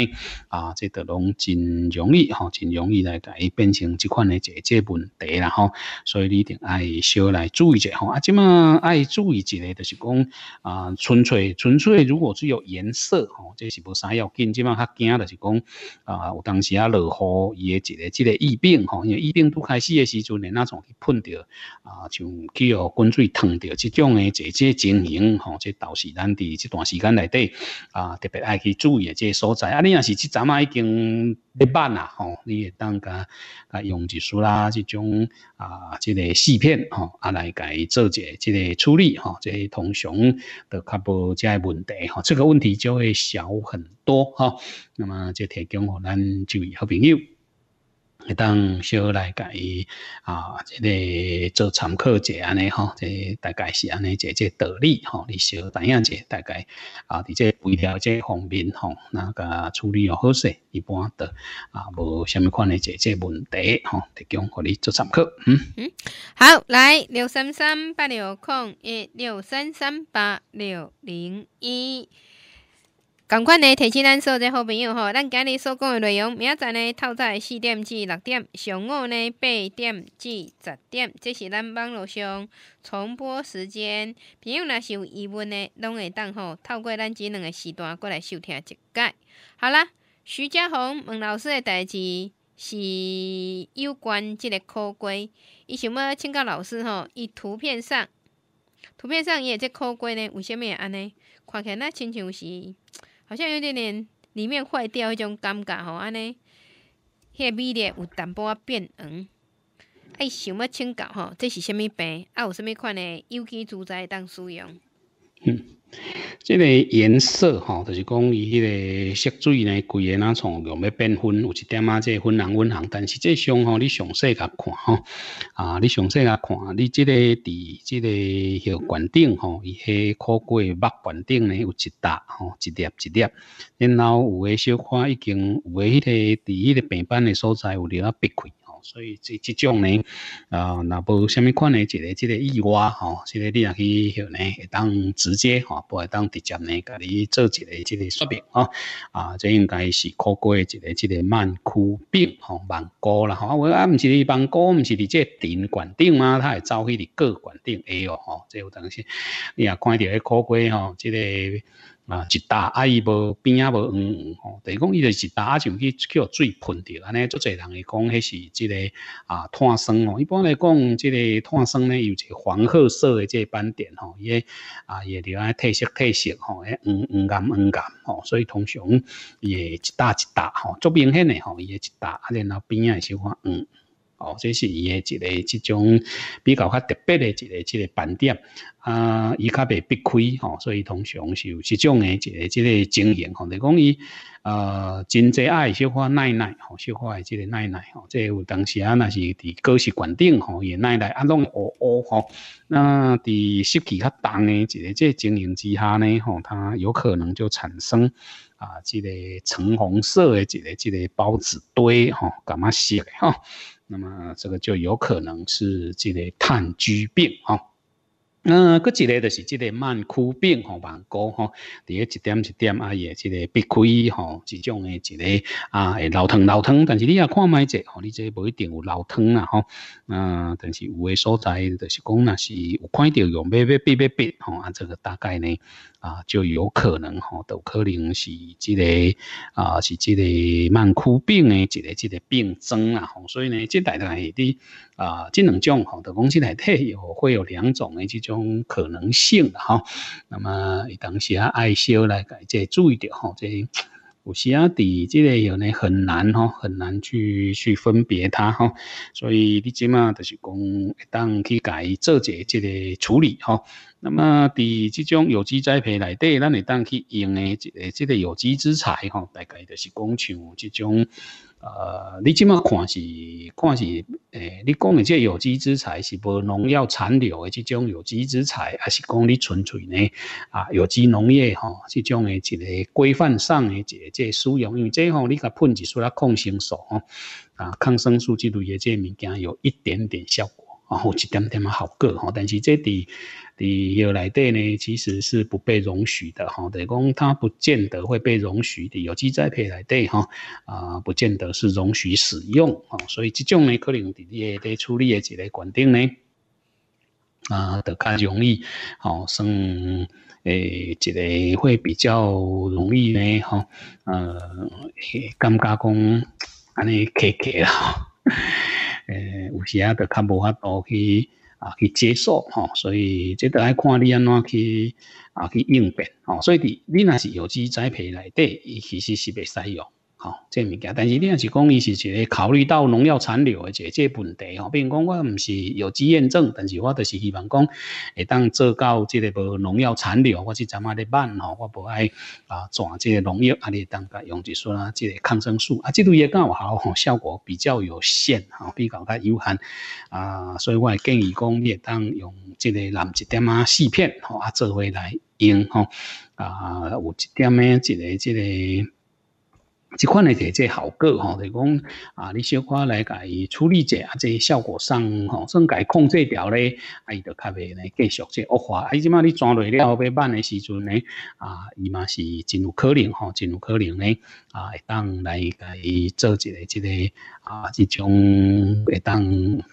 啊，即都拢真容易吼，真容易来改变成即款的一个即问题啦吼。所以你一定爱少来注意者吼，啊，即嘛爱注意一个就是讲啊，纯粹纯粹，如果是有颜色吼。是无啥要紧，即望较惊的就是讲，啊，有当时啊落雨，伊个一个即个疫病吼，因为疫病拄开始诶时阵，你那种去喷着，啊，像去哦滚水烫着，即种的这这情形吼，即导致咱伫即段时间内底，啊，特别爱去注意诶即个所在。啊，你若是即阵啊已经。板呐，吼，你也当个啊用一束啦，这种啊，这个细片吼，啊来给做者这个处理吼，这些通常都较无这问题吼，这个问题就会小很多哈。那么就提供给咱就好朋友。当小来甲伊啊，这个做参考者安尼吼，即、个大概是安尼，即个道理，吼。你小知影者大概啊，伫个胃调节方面，吼，那个处理又好势，一般的啊，无虾米款的即个问题，吼，提供互你做参考，嗯
嗯，好，来六三三八六空一六三三八六零一。同款诶提醒咱所有好朋友吼，咱今日所讲诶内容，明仔载呢，透早四点至六点，上午呢八点至十点，这是咱网络上重播时间。朋友若是有疑问诶，拢会当吼透过咱即两个时段过来收听一解。好啦，徐家红问老师诶代志是有关即个考规，伊想要请教老师吼，伊图片上图片上伊有只考规呢，为虾米会安尼？看起来那亲像是。好像有点点里面坏掉迄种感觉吼，安尼，个皮的有淡薄仔变黄，爱想要请教吼，这是虾物病？啊，有虾物款的有机助剂当使用？
嗯。这个颜色哈，就是讲伊迄个色水呢，规个那从容易变粉，有一点啊，这粉红、粉红。但是这上哈，你详细甲看哈，啊，你详细甲看，你这个伫这个迄个冠顶吼，一些枯萎叶冠顶呢，有一笪吼，一粒一粒，然后有诶小块已经，有诶迄个伫迄个平板诶所在有滴啊，劈开。所以这这种呢，啊，那无什么款呢？一个这个意外吼，这个你若去以呢，呢，当直接吼，不会当直接呢，甲你做一个这个说明吼，啊，这应该是苦瓜一个这个慢酷病吼，慢歌啦啊我啊不是你慢歌，不是你这顶管顶吗？它会走去伫个管顶 A 哦，吼，这有东西你也看到咧苦瓜吼，这个。啊，一搭啊，伊无边啊无黄黄吼，等于讲伊就是一搭啊，就去互水喷掉，安尼足侪人会讲，迄是即个啊炭酸吼。一般来讲，即个炭酸呢，有一个黄褐色的个斑点吼，伊、诶啊也安尼褪色褪色吼，诶黄黄染黄染吼，所以通常伊诶一搭一搭吼，足明显诶吼，伊诶一啊，然后边啊小款黄。哦，这是伊诶一个即种比较较特别诶一个即个斑点啊，伊较未避开吼，所以通常是有即种诶一个即个经形吼，就讲伊呃真侪爱小花耐耐吼，小花诶即个耐耐吼，即有当时啊，那是伫高式馆定吼也耐耐啊弄哦哦吼，那伫湿气较重诶一个即个经营之下呢吼，它有可能就产生啊即个橙红色诶一个即个孢子堆吼，干嘛湿诶哦。那么这个就有可能是这个炭疽病哈，那个一个的是这个慢枯病哈，慢高哈，第一点一点啊也这个闭亏哈，这种的一个啊老疼老疼，但是你也看卖者吼，你这不一定有老疼啊吼，啊，但是有的所在就是讲那是有看到有咩闭咩闭吼啊，这个大概呢。啊，就有可能哈，都可能是这个啊，是这个慢哭病的这个这个病症啦哈。所以呢，这来来的啊，这两种哈，对公司来底有会有两种的这种可能性哈。那么，当时啊，艾修来改这注意点哈，这有些底这个有呢很难哈，很难去去分别它哈。所以，你起码就是讲，当去改做一这个处理哈。那么，伫这种有机栽培内底，咱你当去用的，即个即个有机之材，吼，大概就是讲像即种，呃，你即马看是看是，诶，你讲的即有机之材是无农药残留的即种有机之材，还是讲你纯粹呢？啊，有机农业，吼，即种的一个规范上的，即即使用，因为即行你个喷一出了抗生素，啊，抗生素之类伊这物件有一点点效果。然后一点点嘛好个哈，但是这第第药来对呢，其实是不被容许的哈。等于讲，它不见得会被容许的有机栽培来对哈啊，不见得是容许使用哈。所以这种呢，可能第二来处理的一个观点呢，啊，就较容易好算诶，一个会比较容易呢哈。呃，感觉讲安尼 KK 啊。诶，有时啊，就较无法度去啊去接受，哈，所以即睇爱看你安怎去啊去应变，哈，所以你你若是有机栽培内底，其实是未使用。好，这物件，但是你要是讲，伊是一个考虑到农药残留，一个这本地吼，比如讲我毋是有机验证，但是我都是希望讲，会当做到即个无农药残留，我是怎啊咧办吼？我无爱啊，转即个农药，阿你当甲用一撮啊即个抗生素啊，这种也搞唔好，效果比较有限，吼，比较较有限啊，所以我建议讲，会当用即个蓝一点啊，四片吼啊，做回来用吼，啊，有一点啊，这个，这个。即款诶，即个效果吼，就讲啊，你小可来甲伊处理者，啊，即效果上吼，算甲伊控制掉咧，啊，伊就较袂咧继续即恶化。啊，即卖你转落了后尾慢诶时阵咧，啊，伊嘛是真有可能吼，真有可能咧，啊，会当来甲伊做一个即个。啊，即种会当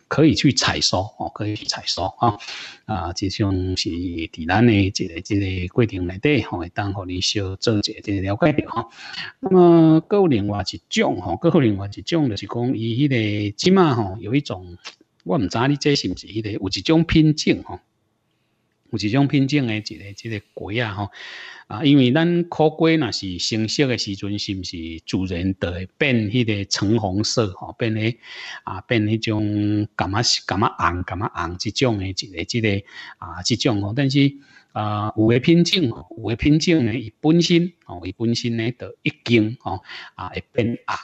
可以去采收哦，可以去采收啊。啊，即种是伫咱的，一个、一个规定内底，哦，会当互你小做一个了解掉哈。那么，有另外一种哈，有另外一种就是讲，伊迄个即码哈有一种，我唔知你这是毋是迄个，有一种品种哈。有一种品种诶，即个即个果吼啊，因为咱苦瓜那是成熟诶时阵，是毋是然就会变迄个橙红色吼，变咧啊变迄种感觉是红感觉红即种诶，个个啊即种吼，但是呃有诶品种吼，有诶品种呢本身吼已本身呢得吼啊会变红。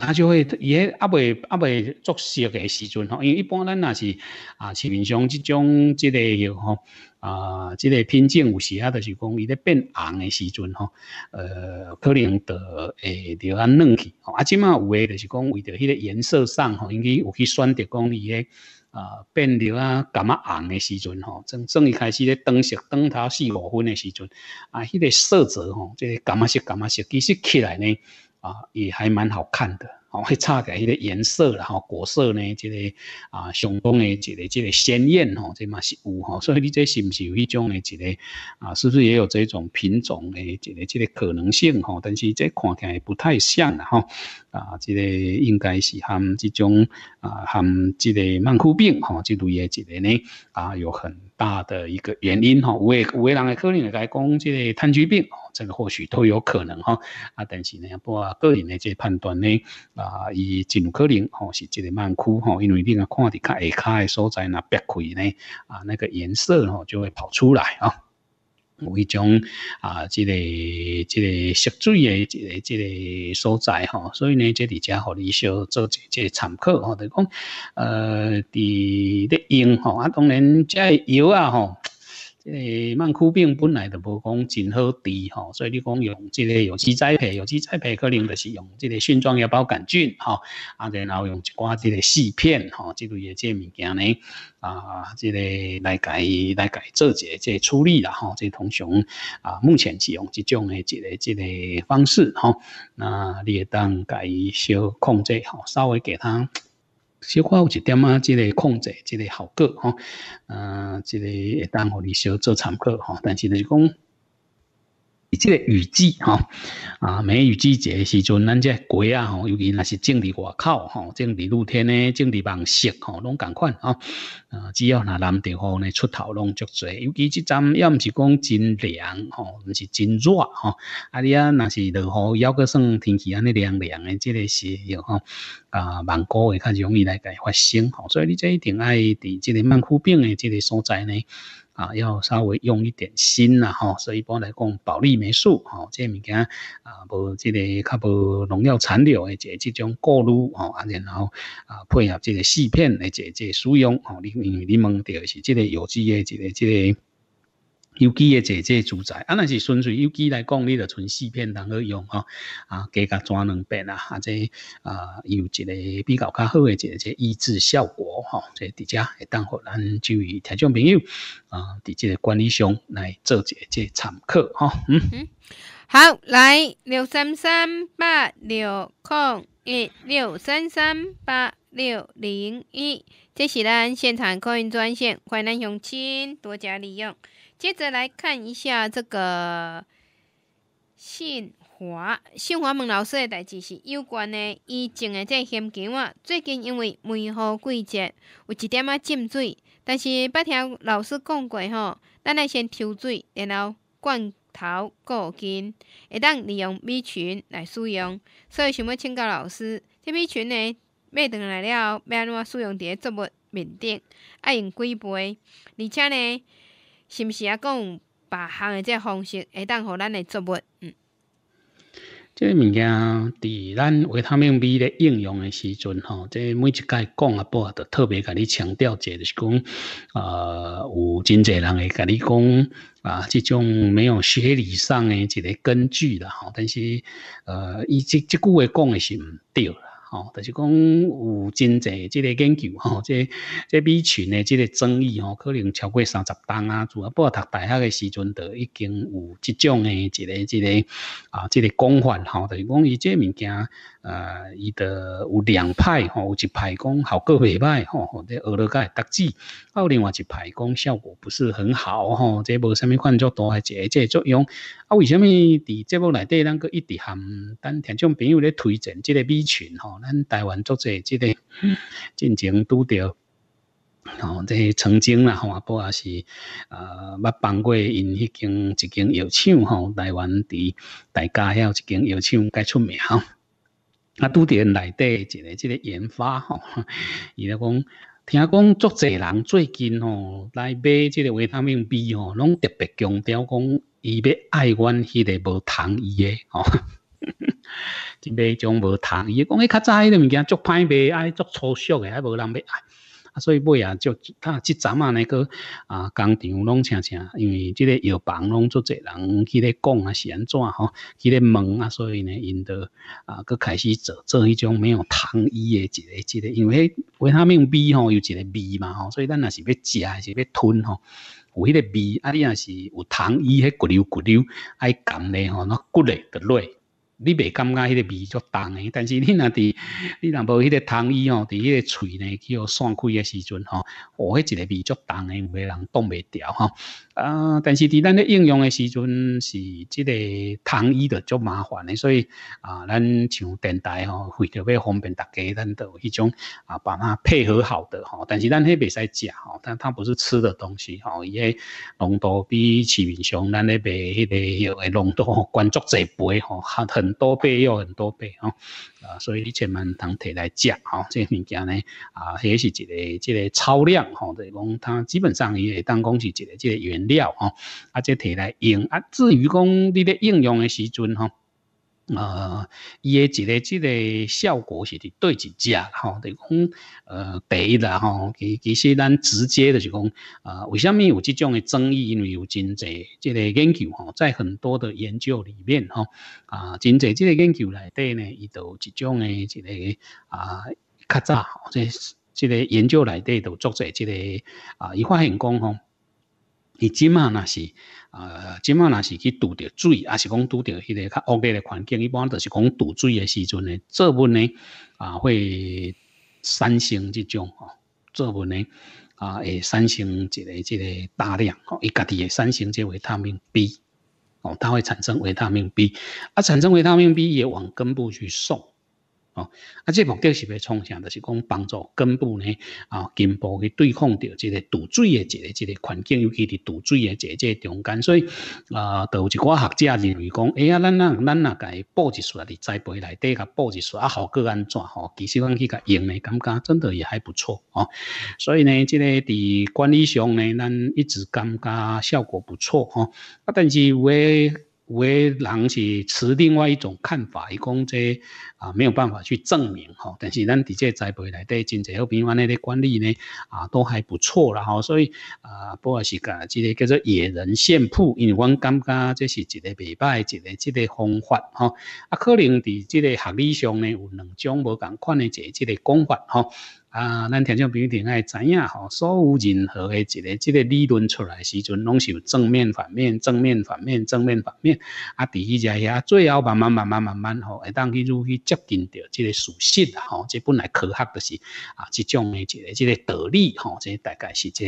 他就会，伊迄阿未阿未作色嘅时阵吼，因为一般咱若是啊，市面上即种即个吼啊，即个品种有时啊，就是讲伊咧变红嘅时阵吼，呃，可能就诶就较嫩去。吼。啊，即卖有诶，就是讲为着迄个颜色上吼，因为有去选择讲伊个啊变着啊、咁啊红嘅时阵吼，正正一开始咧灯色灯头四五分嘅时阵啊，迄个色泽吼，即个咁啊色、咁啊色，其实起来呢。啊，也还蛮好看的，哦，一插起迄个颜色啦，吼，果色呢，这个啊，雄风呢，这类这个鲜艳吼，这嘛是有吼，所以你这是不是有一种的这个啊，是不是也有这种品种呢，这类这个可能性吼，但是这看起来也不太像啦，哈。啊，这个应该是含这种啊，含这个慢哭病哈，这类之个呢啊，有很大的一个原因哈。有诶有诶人可能会在讲这个炭疽病，这个或许都有可能哈啊，但是呢，不过个人的这判断呢啊，真尽可能哈是这个慢哭哈，因为你若看伫较下骹的所在那裂开呢啊，那个颜色哈就会跑出来啊。有一种啊，即、这个即、这个涉水的即、这个即、这个所在吼，所以呢，即伫遮互你小做一个参考吼，就讲、是、呃，伫咧用吼，啊，当然遮药啊吼。诶，曼枯病本来就无讲真好治吼，所以你讲用即个有机栽培、有机栽培可能就是用即个菌状芽孢杆菌吼，啊，然后用一寡即个细片吼，即类诶即物件呢，啊，即个来改来改做一下即处理啦吼，即个通常啊目前是用即种诶即个即个方式吼，那你会当加以小控制吼，稍微给他。小可有一点啊，即个控制，这个效果哈，嗯，这个会当互你小做参考吼，但是呢，讲。即个雨季，吼啊，梅雨季节时阵，咱即鸡啊，吼，尤其若是种伫外口吼，种伫露天呢，种伫网室吼，拢共款吼。啊，只要若淋点雨呢，出头拢足多，尤其即阵要毋是讲真凉，吼，唔是真热，哈啊，你啊，若是落雨，要个算天气安尼凉凉诶，即个事，吼啊，芒果会较容易来甲伊发生，吼，所以你即一定爱伫即个曼谷边诶即个所在呢。啊，要稍微用一点心啦，吼，所以一般来讲，保利霉素，吼，这物件啊，无这个较无农药残留的，即这种过滤吼，啊，然后啊，配合这个细片来解解使用，吼，你你问到是这个有机的，这个这个。有机的一这主宰，啊，那是纯粹有机来讲，你著纯四片当个用哈，啊，加甲抓两遍啦，啊，这啊有一个比较较好嘅这这医治效果吼，这底下会等会咱就以听众朋友啊，即这管理上来做这这参考吼。嗯
好，来六三三八六空一六三三八六零一，这是咱现场客运专线，欢迎乡亲多加利用。接着来看一下这个信华。信华问老师的代志是有关的，伊种的这仙姜啊，最近因为梅雨季节有一点啊浸水，但是捌听老师讲过吼，咱来先抽水，然后罐头过浸，会当利用米群来使用。所以想要请教老师，这米群呢买上来了后，要安怎使用伫个作物面顶？爱用几杯？而且呢？是毋是啊？讲别诶，即这方式会当互咱诶作物，嗯。
个物件伫咱维他命 B 咧应用诶时阵吼，这每一届讲诶不就特别甲你强调者，就是讲，呃，有真济人会甲你讲啊，即种没有学理上诶一个根据啦吼，但是，呃，伊即即句话讲诶是毋对。哦，就是讲有真济这个研究，吼，这这米泉的这个争议，吼，可能超过三十吨啊。主要包括读大学的时阵，就已经有这种的这个这个啊，这个广泛，吼，就是讲伊即物件。啊，伊的有两派吼，有一派讲效果袂歹吼，这俄罗斯啊。有另外一派讲效果不是很好吼，这无啥物款作多，诶一个这作用。啊，为什么伫节目内底，咱个一直含等听众朋友咧推荐这个米群吼？咱台湾作者这个进前拄着。吼，这曾经啦，吼，不也是呃，捌帮过因迄间一间药厂吼，台湾伫台家遐一间药厂，该出名。吼。啊，拄伫内底一个即个研发吼，伊咧讲，听讲足济人最近吼来买即个维他命 B 吼，拢特别强调讲，伊要爱阮迄个无糖伊诶吼，就 买种无糖伊诶讲伊较早迄个物件足歹卖，爱足粗俗诶，还无人要爱。所以尾啊，就他即阵啊，那个啊工厂拢请请，因为即个药房拢做侪人去咧讲啊，是安怎吼？去咧问啊，所以呢，因都啊，佮开始做做迄种没有糖衣的一个一个，因为维他命 B 吼有一个 B 嘛吼，所以咱那是要食还是要吞吼？有迄个味，啊，你那是有糖衣迄骨溜骨溜爱干嘞吼，那骨嘞就类。你未感觉迄个味足重诶，但是你若伫你若无迄个糖衣吼，伫迄个嘴呢，互散开诶时阵吼，哦，迄一个味足重诶，有诶人冻未掉吼。啊，但是伫咱咧应用诶时阵是即个糖衣着足麻烦诶，所以啊，咱像电台吼，为着要方便大家，咱都迄种啊，把它配合好的吼。但是咱迄未使食吼，但它不是吃的东西吼，伊嘅浓度比市面上咱咧卖迄个药诶浓度关注侪倍吼，较。多倍又很多倍啊，啊，所以你千万当摕来吃啊，这个物件呢啊，也是一个，这个超量哈，就是讲它基本上也当讲是一个这个原料啊，啊，这摕来用啊，至于讲你咧应用的时阵哈。呃，诶一个即个效果是伫对一只吼，就讲呃第一啦吼，其其实咱直接的就是讲啊，为什么有即种诶争议？因为有真侪即个研究吼，在很多的研究里面吼啊，真侪即个研究内底呢，伊都一种诶一个啊，较早吼，即这个研究内底都做者即个啊，伊发现讲吼，伊即码若是。啊，即马若是去拄着水，啊是讲拄着迄个较恶劣的环境。一般都是讲拄水的时阵呢，作文呢啊会产生即种哦，作文呢啊会产生一个一个大量哦，伊家己会产生即维他命 B 哦，它会产生维他命 B，啊产生维他命 B 也往根部去送。哦，啊，即目的是要创啥？就是讲帮助根部呢，啊，根部去对抗着即个堵水的这个即个环境，尤其是堵水个、即即中间，所以，啊，就有一寡学者认为讲，诶啊，咱啊，咱啊，补布置出伫栽培内底，甲布置出，啊，效果安怎？哦，其实咱去甲用呢，感觉真的也还不错，哦，所以呢，即个伫管理上呢，咱一直感觉效果不错，哦，啊，但是为有诶人是持另外一种看法，伊讲即啊没有办法去证明吼，但是咱伫即栽培内底真济好边，安内底管理呢啊都还不错啦吼，所以啊不管是讲即个叫做野人线铺，因为我感觉即是一个未歹一个即个方法吼，啊可能伫即个学理上呢有两种无同款诶一即个讲法吼。啊，咱听众友定爱知影吼，所有任何诶一个即个理论出来时阵，拢是有正面、反面、正面、反面、正面、反面，啊，伫伊只遐，最后慢慢、慢慢、慢慢吼，会当去如去接近着即个事实吼，即本来科学就是啊，即种诶一个即个道理吼，即大概是即，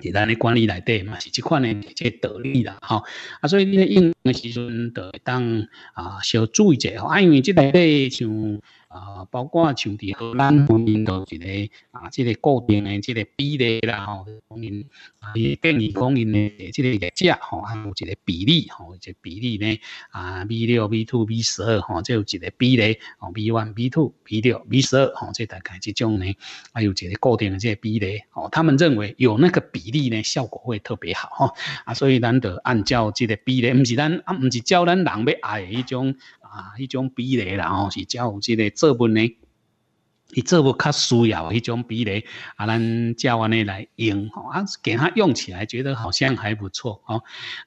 伫咱诶管理内底嘛，是即款诶即个道理啦，吼啊，所以你咧用诶时阵，会当啊，小注意者吼，啊，因为即块咧像。啊，包括像伫和咱方面，都是一个啊，这个固定的即个比例啦，吼，工人啊，是变异工人嘞，这个价吼，还有一个比例，吼，一个比例呢，啊，V 六、V two、V 十二，吼，有一个比例，吼，V one、V two、V 六、V 十二，吼，这大概即种呢，还有一个固定的这个比例，吼，他们认为有那个比例呢，效果会特别好，吼，啊，所以咱得按照这个比例，唔是咱啊，唔是照咱人要爱的迄种。啊，迄种比例啦，吼，是才有即个作文呢。伊做部较需要迄种比例啊，咱照安尼来用吼啊，给他用起来觉得好像还不错吼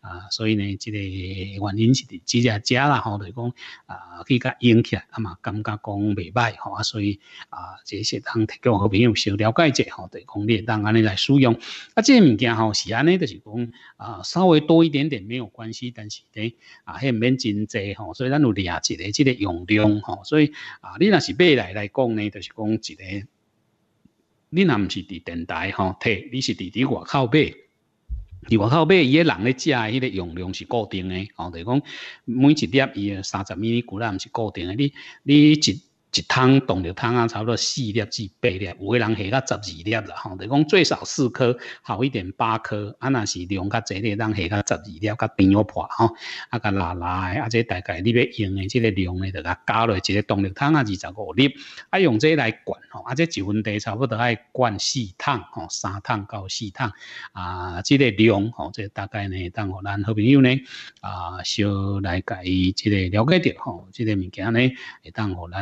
啊，所以呢，即个原因是伫即只食啦吼，就是讲啊，去甲用起来啊嘛，感觉讲未歹吼啊，所以啊，这些当提供好朋友小了解一下吼，对方便当安尼来使用啊，即个物件吼是安尼，就是讲啊，稍微多一点点没有关系，但是咧，啊，迄毋免真济吼，所以咱有量，一个即个用量吼，所以啊，你若是买来来讲呢，就是。讲一个，你若毋是伫电台吼摕，你是伫伫外口买，伫外口买，伊个人咧食，迄个用量是固定吼、好，就讲每一粒伊三十米，固然毋是固定诶，你你一。一汤动力汤啊，差不多四粒至八粒，有个人下到十二粒啦。吼，就讲最少四颗，好一点八颗。啊，那是量较侪咧，当下到十二粒，甲冰要破吼。啊，甲拉拉诶，啊，这大概你要用诶，即个量咧，就甲加落一个动力汤啊，二十五粒。啊，用这来灌吼，啊，这一问题差不多爱灌四汤吼，三汤到四汤啊，即个量吼，这大概呢，当互咱好朋友呢啊，小来甲伊即个了解着吼，即个物件呢，会当互咱。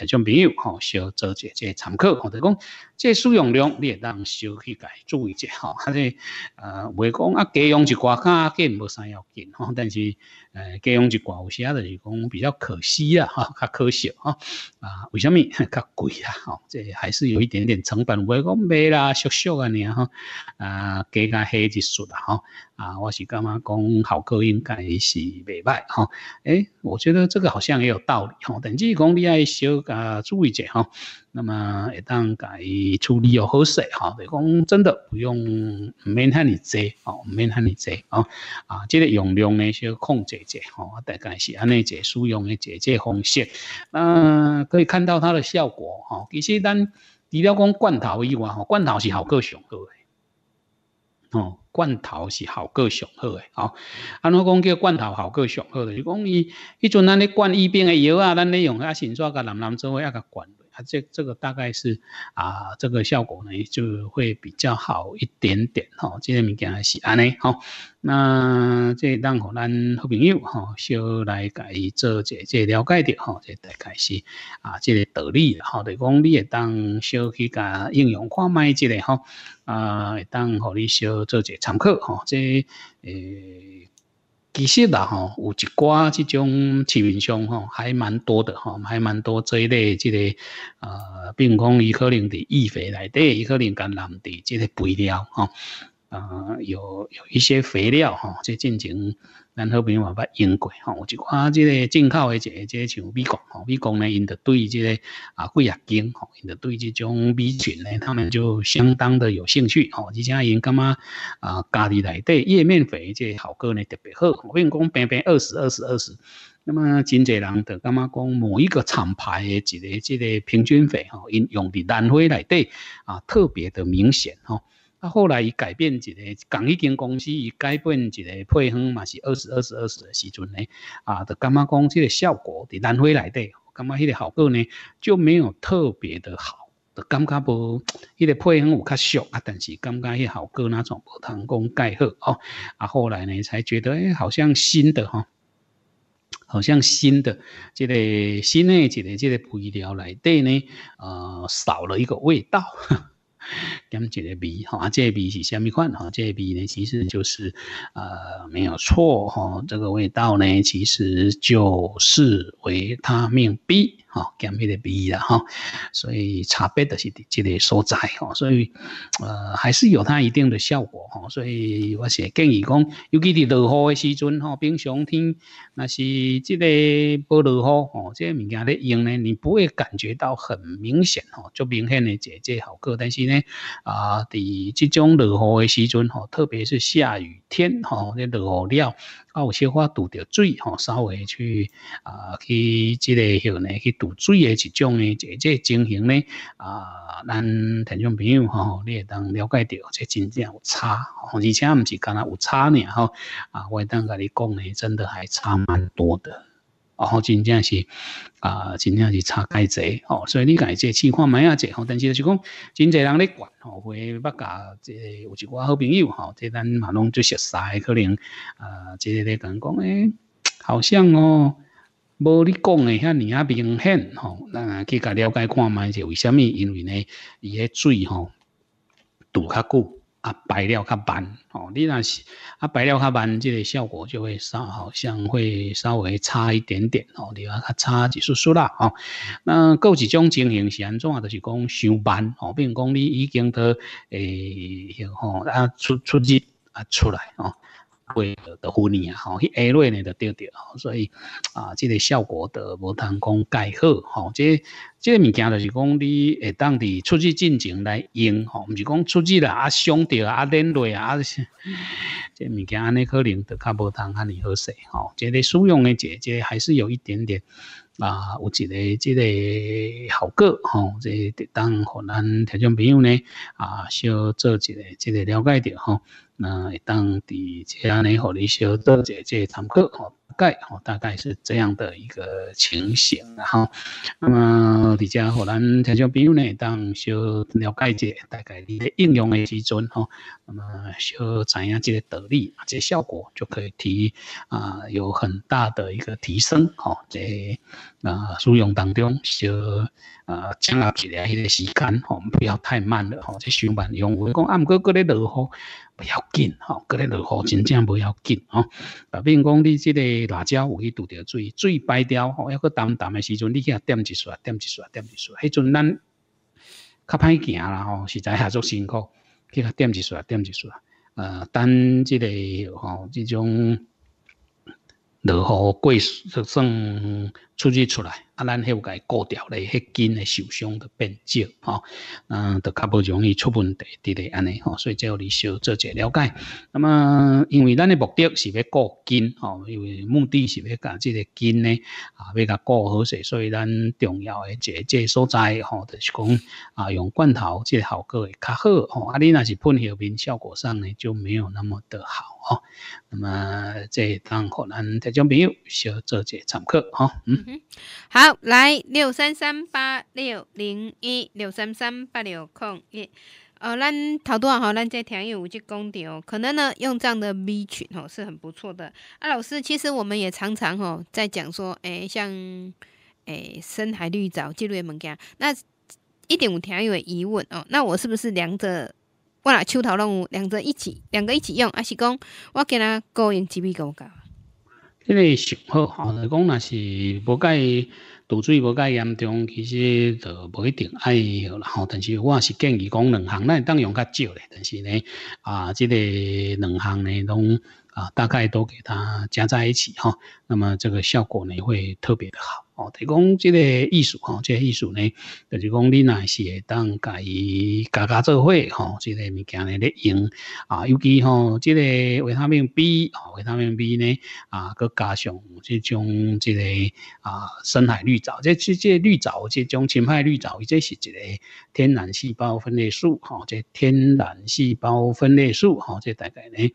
听众朋友，吼，需要做一这参考，或者讲。即使用量你也当小去改注意者吼，啊 这呃，袂讲啊，加用一寡加，加无三要紧吼。但是呃，加用一寡有些的就讲比较可惜啊，哈，较可惜哈。啊，为什么？较贵啊？吼，即还是有一点点成本。袂讲袂啦，俗俗啊你啊哈。啊，加加黑一术啊哈。啊，我是感觉讲效果应该是袂歹哈。诶，我觉得这个好像也有道理哈。等即讲你爱小啊注意者哈。那么一旦改处理又好势，哈，来讲真的不用，唔免汉你挤，哦，唔免汉你挤，哦，啊，接个用量呢，稍微控制者，哦，大概是安尼者使用的解决方式。那可以看到它的效果，哈，其实咱除了讲罐头以外，哦，罐头是好够上好的，哦，罐头是效果上好的，好，安怎讲叫罐头效果上好的，伊讲伊，迄阵咱咧罐一边诶药啊，咱咧用啊，新山甲南南做伙啊，甲罐。啊，这这个大概是啊，这个效果呢就会比较好一点点哈。今天明天还是安呢，好。那这当可咱好朋友哈，小来介做一这了解的哈，这大概是啊，这个道理哈，就讲你也当小去加应用看卖这类哈，啊，当和你小做一参考哈，这诶。其实啦，吼，有一寡这种市面上，吼，还蛮多的，吼，还蛮多这一类，这个呃，病如伊可能伫易肥内底，伊可能干咱哋这个肥料，吼，呃，有有一些肥料，吼，即进行。咱好友无法英国吼，我就看即个进口诶者，即像美国吼，美国呢，因着对即个啊贵亚金吼，因着对即种米菌呢，他们就相当的有兴趣吼，而且因感觉啊家己来底叶面肥即效果呢特别好，并讲平平二十、二十、二十，那么真侪人着感觉讲某一个厂牌诶一个即个平均肥吼，因用伫南非来底啊特别的明显吼。啊，后来伊改变一个讲一间公司，伊改变一个配方嘛，是二十二十二十的时阵呢，啊，就感觉讲这个效果在南非来的，感觉迄个好果呢就没有特别的好，就感觉无迄个配方有较俗啊，但是感觉迄效果那种无通讲盖喝哦，啊，后来呢才觉得诶，好像新的哈，好像新的这个新的这个这个配料来对呢，呃，少了一个味道。点这笔，哈，这笔是虾米款？哈，这笔呢其实就是，呃，没有错，哈，这个味道呢其实就是维他命 B。哦，姜皮的皮啦，吼，所以差别就是伫即个所在，吼，所以呃还是有它一定的效果，吼，所以我是建议讲，尤其是落雨的时阵，吼，平常天那是即个不落雨，哦，即个物件咧用咧，你不会感觉到很明显，吼，就明显的解决效果，但是呢，啊，伫即种落雨的时阵，吼，特别是下雨天，吼，咧落雨了。啊，有小话拄着水吼，稍微去啊，去这类吼呢，去拄水诶一种呢，即这情形呢，啊，咱听众朋友吼，你会当了解着，即真正有差，吼，而且毋是干那有差呢，吼，啊，我会当甲你讲呢，真的还差蛮多的。哦，真正是啊，真正是差太济哦，所以你己济试看买啊济吼，但是就是讲真济人咧管吼，会不甲即个有一寡好朋友吼，即咱嘛拢最熟悉，可能啊，即个咧讲讲诶，好像哦，无你讲诶遐尼啊明显吼，咱、啊，去甲了解看买者为虾米？因为呢，伊诶水吼堵较久，啊，白料较慢哦，你若是啊，白料较慢，这个效果就会稍好像会稍微差一点点哦，你要较差一丝丝啦吼。那有一种情形是安怎？就是讲上班哦，并讲你已经到诶，吼啊出出日啊出来哦。的护理啊，吼，去 A 类呢就所以啊，这个效果都无通讲改好，吼，这这个物件就是讲你会当伫出去进前来用，吼，是讲出去啊伤到啊连累啊，这物件安尼可能就较无通安尼好势，吼，这个使用的这个还是有一点点。啊，有一个这个效果，吼，这得当，互咱听众朋友呢，啊，小做一个这个了解着，吼。那当底下呢，互你小做一即这参考，吼，大概，吼，大概是这样的一个情形，哈。那么伫遮互咱听众朋友呢，当小了解下，大概你的应用的基准，吼。那么就怎样这些得力，这些效果就可以提啊，有很大的一个提升。好，这啊使用当中就啊掌握起来迄个时间，吼不要太慢了。吼这上班用，我讲啊唔过嗰个落雨不要紧，吼嗰个落雨真正不要紧。吼，比如讲你即个辣椒，有去倒着水，水排掉，吼，要佮澹澹嘅时阵，你去啊点一撮，点一撮，点一撮。迄阵咱较歹行啦，吼，实在合作辛苦。去甲点几岁，点几岁，呃，等即个吼，即种落雨过才算出去出来。啊，咱有甲伊顾掉咧，迄筋诶受伤的变少吼，嗯，就较不容易出问题，伫咧安尼吼，所以只要你少做者了解。那么，因为咱诶目的是要顾筋吼，因为目的是要甲即个筋咧啊，要甲顾好势，所以咱重要的，即个所在吼，就是讲啊，用罐头即个效果会较好吼。啊，你若是喷药面效果上呢就没有那么的好吼。那么，即当可能听众朋友少做者参考吼。嗯，
好。来六三三八六零一六三三八六空一哦，咱头多啊吼，咱这田有五机公调，可能呢用这样的 V 群哦是很不错的啊。老师，其实我们也常常吼在讲说，哎，像哎深海绿藻这类物件，那一点五条有疑问哦，那我是不是两者？我哇，秋桃浪物两者一起，两个一起用还是讲我给他勾引盐级别高搞，
因为小好吼，公那是不介。倒水无介严重，其实就无一定哎，吼！但是我也是建议讲两项，咱当用较少咧。但是呢，啊，这个两项呢，拢。啊，大概都给它加在一起哈，那么这个效果呢会特别的好哦。提供这个艺术哈，这个艺术呢，就是讲你那是当家家做伙哈，这些物件来用啊。尤其哈，这个维他命 B 啊，维他命 B 呢啊，佮加上这种这个啊深海绿藻，这这这绿藻，这种深海绿藻，这是一个天然细胞分裂素哈，这天然细胞分裂素哈，这大概呢。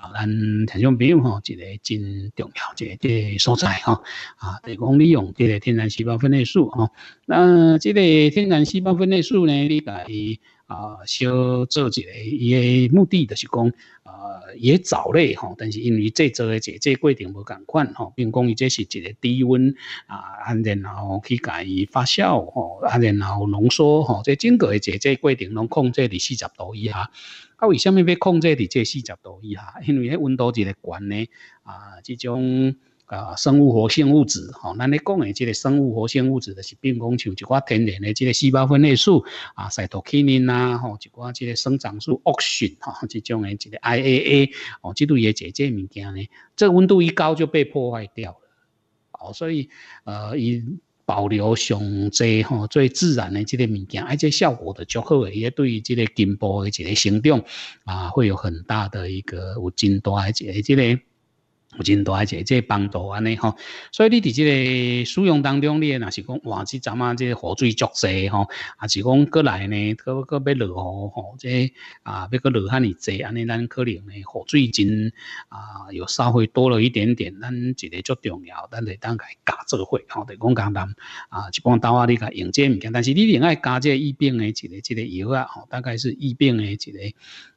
啊，咱平常朋友吼，一个真重要一个个所在吼，啊，提供利用这个天然细胞分裂素吼，那这个天然细胞分裂素呢，你讲伊。啊，小做一下，伊个目的就是讲，啊，野藻类吼，但是因为这做诶这这过程无共款吼，并且伊这是一个低温啊，啊，然后去甲伊发酵吼，啊，然后浓缩吼，即整个诶这这过程拢控制伫四十度以下。啊，为虾米要控制伫这四十度以下？因为迄温度一个高呢，啊，这种。啊，生物活性物质，吼，咱咧讲的这个生物活性物质，就是并讲像一寡天然的这个细胞分裂素啊，西多曲宁啊，吼，一寡这个生长素 auxin，吼，这种的这个 IAA，哦，这类诶，一介物件呢，这温度一高就被破坏掉了，哦，所以呃，以保留上济吼最自然的这个物件，而且效果的较好，也对于这个根部的这个生长啊，会有很大的一个有真大的一个这个。有真大爱这即帮助安尼吼，所以你伫即个使用当中，你若是讲，哇，即阵啊，即雨水足色吼，啊是讲过来呢，各各要落雨吼，这啊，要各落汉尔济，安尼咱可能呢雨水真啊又稍微多了一点点，咱一个足重要，等下等下加做火吼，就讲简单啊，一般到啊，你个用这物件，但是你一定爱加这疫病的一个一个药啊，吼，大概是疫病的一个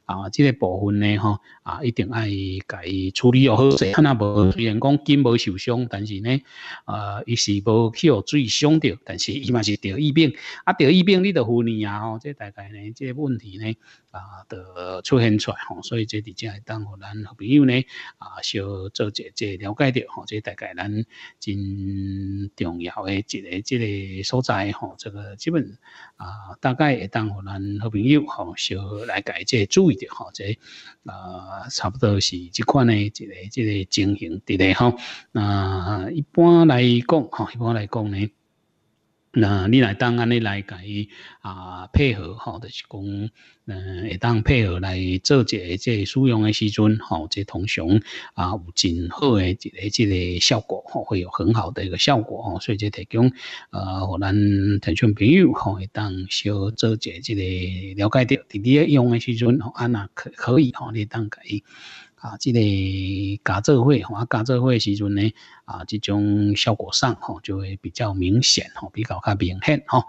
啊，这个部分呢，吼啊，一定爱家处理好。那无虽然讲筋无受伤，但是呢，呃，一时无去有最伤着，但是伊嘛是得疫病，啊，得疫病你着护理啊，哦，这大概呢，这问题呢，啊，着出现出吼，所以这伫只会当互咱好朋友呢，啊，小做些这了解着吼，这大概咱真重要诶一个这个所在吼，这个基本啊，大概会当互咱好朋友吼，少来解这注意着吼，这啊，差不多是即款呢，一个这个。情形，对嘞，吼。那一般来讲，吼，一般来讲呢，那你来当安尼来给啊配合，吼，就是讲，嗯，会当配合来做一个即使用的时阵，吼，即通常啊有真好的一个即个效果，吼，会有很好的一个效果，吼，所以即提供，呃，互咱腾讯朋友，吼，会当小做一个即个了解掉，你咧用的时阵，啊，那可可以，吼，你当给。啊，即个加做会，我加做会时阵呢，啊，即种效果上吼就会比较明显吼，比较较明显吼。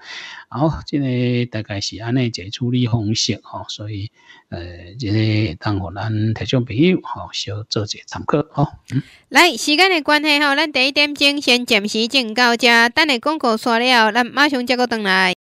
好，即个大概是安尼一个处理方式吼，所以呃，即个当互咱听众朋友吼小做一个参考吼。嗯。
来，时间的关系吼，咱第一点钟先暂时进到这，等下广告刷了，咱马上再个回来。